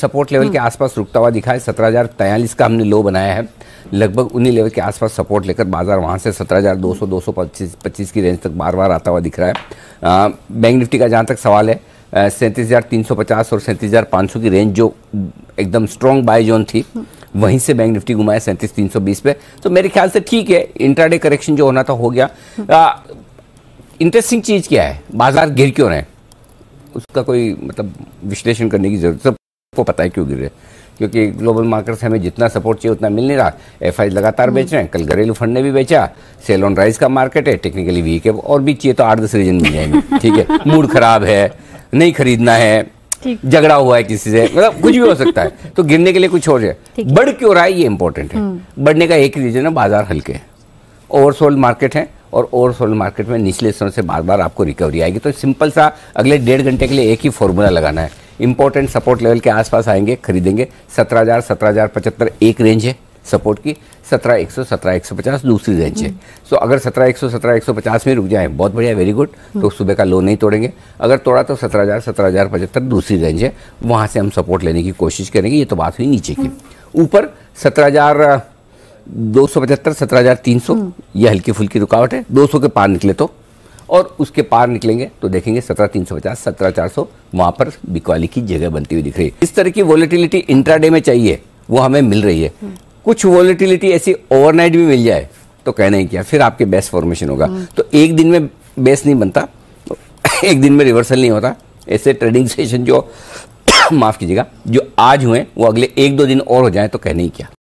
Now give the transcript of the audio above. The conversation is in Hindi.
सपोर्ट लेवल के आसपास रुकता हुआ दिखा है सत्रह हजार तैयलीस का हमने लो बनाया है लगभग उन्हीं लेवल के आसपास सपोर्ट लेकर बाजार वहां से सत्रह हजार दो सौ दो सौ पच्चीस पच्चीस की रेंज तक बार बार आता हुआ दिख रहा है बैंक निफ्टी का जहां तक सवाल है सैंतीस हजार तीन सौ पचास और सैंतीस हजार पाँच सौ की रेंज जो एकदम स्ट्रॉन्ग बाय जोन थी वहीं से बैंक निफ्टी घुमाया सैंतीस तीन सौ बीस पे तो मेरे ख्याल से ठीक है इंट्राडे करेक्शन जो होना था हो गया इंटरेस्टिंग चीज़ क्या है बाजार गिर क्यों रहे उसका कोई मतलब विश्लेषण करने की जरूरत को पता है क्यों गिरे क्योंकि ग्लोबल मार्केट से हमें जितना सपोर्ट चाहिए उतना मिल नहीं रहा एफ लगातार बेच रहे हैं कल घरेलू फंड ने भी बेचा सेल ऑन राइस का मार्केट है टेक्निकली वीक है और भी चाहिए तो आठ दस रीजन मिल जाएंगे ठीक है मूड खराब है नहीं खरीदना है झगड़ा हुआ है किसी से मतलब कुछ भी हो सकता है तो गिरने के लिए कुछ और है बढ़ क्यों रहा है ये इंपॉर्टेंट है हम्म। बढ़ने का एक रीजन है बाजार हल्के ओवरसोल्ड मार्केट है और ओवरसोल्ड मार्केट में निचले स्तर से बार बार आपको रिकवरी आएगी तो सिंपल सा अगले डेढ़ घंटे के लिए एक ही फॉर्मूला लगाना है इंपॉर्टेंट सपोर्ट लेवल के आसपास आएंगे खरीदेंगे सत्रह हज़ार सत्रह हज़ार पचहत्तर एक रेंज है सपोर्ट की सत्रह एक सौ सत्रह एक सौ पचास दूसरी रेंज है सो हम्म। अगर सत्रह एक सौ सत्रह एक सौ पचास में रुक जाए बहुत बढ़िया वेरी गुड हम्म। तो सुबह का लो नहीं तोड़ेंगे अगर तोड़ा तो सत्रह हज़ार सत्रह हज़ार पचहत्तर दूसरी रेंज है वहाँ से हम सपोर्ट लेने की कोशिश करेंगे ये तो बात हुई नीचे की हम्म। ऊपर सत्रह हज़ार दो सौ पचहत्तर सत्रह हज़ार तीन सौ ये हल्की फुल्की रुकावट है दो सौ के पार निकले तो और उसके पार निकलेंगे तो देखेंगे सत्रह तीन सौ पचास सत्रह चार सौ वहां पर बिकवाली की जगह बनती हुई दिख रही है इस तरह की वॉलिटिलिटी इंट्राडे में चाहिए वो हमें मिल रही है हम्म। कुछ वॉलिटिलिटी ऐसी ओवरनाइट भी मिल जाए तो कहना ही क्या फिर आपके बेस्ट फॉर्मेशन होगा हम्म। तो एक दिन में बेस नहीं बनता एक दिन में रिवर्सल नहीं होता ऐसे ट्रेडिंग सेशन जो माफ़ कीजिएगा जो आज हुए वो अगले एक दो दिन और हो जाए तो कहने ही क्या